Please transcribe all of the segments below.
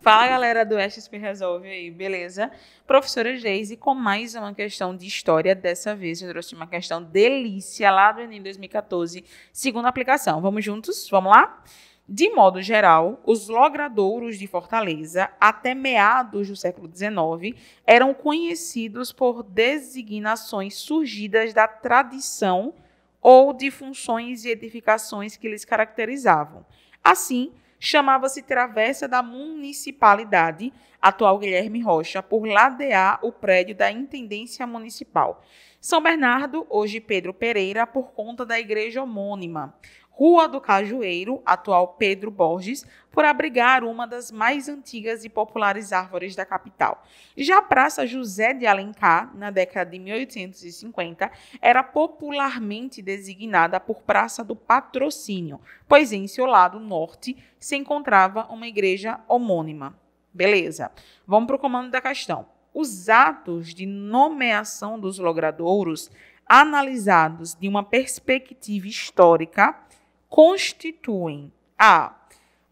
Fala galera do Estes Resolve aí, beleza? Professora Geise com mais uma questão de história. Dessa vez eu trouxe uma questão delícia lá do Enem 2014, segunda aplicação. Vamos juntos? Vamos lá? De modo geral, os logradouros de Fortaleza, até meados do século XIX, eram conhecidos por designações surgidas da tradição ou de funções e edificações que lhes caracterizavam. Assim, chamava-se Travessa da Municipalidade, atual Guilherme Rocha, por ladear o prédio da Intendência Municipal. São Bernardo, hoje Pedro Pereira, por conta da igreja homônima. Rua do Cajueiro, atual Pedro Borges, por abrigar uma das mais antigas e populares árvores da capital. Já a Praça José de Alencar, na década de 1850, era popularmente designada por Praça do Patrocínio, pois em seu lado norte se encontrava uma igreja homônima. Beleza, vamos para o comando da questão. Os atos de nomeação dos logradouros, analisados de uma perspectiva histórica, constituem a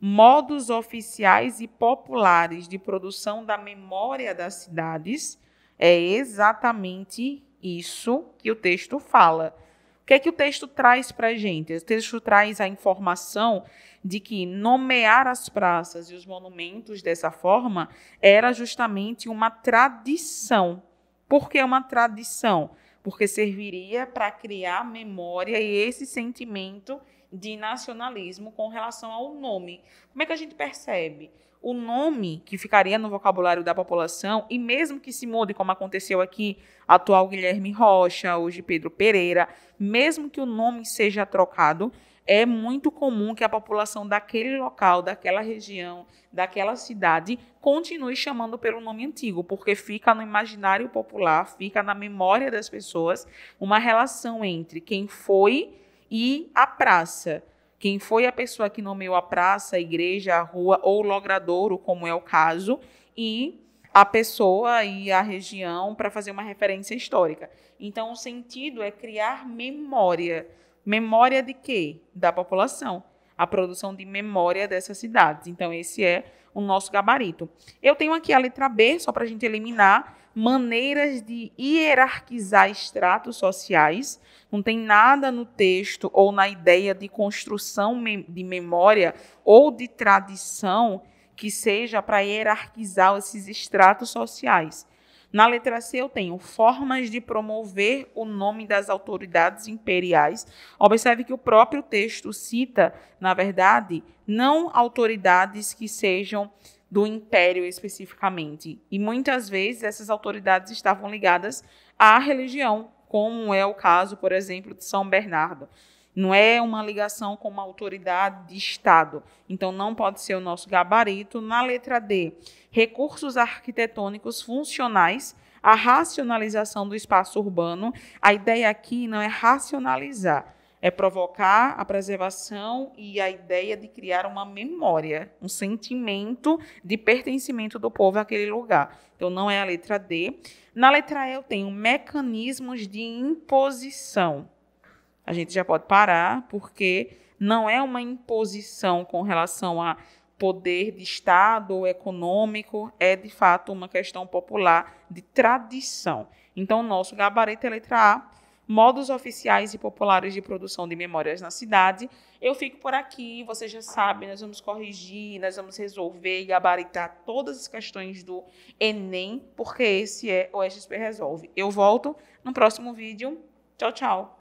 modos oficiais e populares de produção da memória das cidades. É exatamente isso que o texto fala. O que é que o texto traz para a gente? O texto traz a informação de que nomear as praças e os monumentos dessa forma era justamente uma tradição. Por que uma tradição? Porque serviria para criar memória e esse sentimento de nacionalismo com relação ao nome. Como é que a gente percebe? O nome que ficaria no vocabulário da população, e mesmo que se mude, como aconteceu aqui, atual Guilherme Rocha, hoje Pedro Pereira, mesmo que o nome seja trocado, é muito comum que a população daquele local, daquela região, daquela cidade, continue chamando pelo nome antigo, porque fica no imaginário popular, fica na memória das pessoas uma relação entre quem foi e a praça. Quem foi a pessoa que nomeou a praça, a igreja, a rua ou logradouro, como é o caso, e a pessoa e a região para fazer uma referência histórica. Então, o sentido é criar memória. Memória de quê? Da população. A produção de memória dessas cidades. Então, esse é o nosso gabarito. Eu tenho aqui a letra B, só para a gente eliminar, maneiras de hierarquizar estratos sociais, não tem nada no texto ou na ideia de construção de memória ou de tradição que seja para hierarquizar esses estratos sociais. Na letra C, eu tenho formas de promover o nome das autoridades imperiais. Observe que o próprio texto cita, na verdade, não autoridades que sejam do império especificamente. E muitas vezes essas autoridades estavam ligadas à religião, como é o caso, por exemplo, de São Bernardo. Não é uma ligação com uma autoridade de Estado. Então, não pode ser o nosso gabarito. Na letra D, recursos arquitetônicos funcionais a racionalização do espaço urbano. A ideia aqui não é racionalizar, é provocar a preservação e a ideia de criar uma memória, um sentimento de pertencimento do povo àquele lugar. Então, não é a letra D. Na letra E, eu tenho mecanismos de imposição. A gente já pode parar, porque não é uma imposição com relação a poder de Estado ou econômico, é de fato uma questão popular de tradição. Então, o nosso gabarito é a letra A modos oficiais e populares de produção de memórias na cidade. Eu fico por aqui, vocês já sabem, nós vamos corrigir, nós vamos resolver e gabaritar todas as questões do Enem, porque esse é o SP Resolve. Eu volto no próximo vídeo. Tchau, tchau.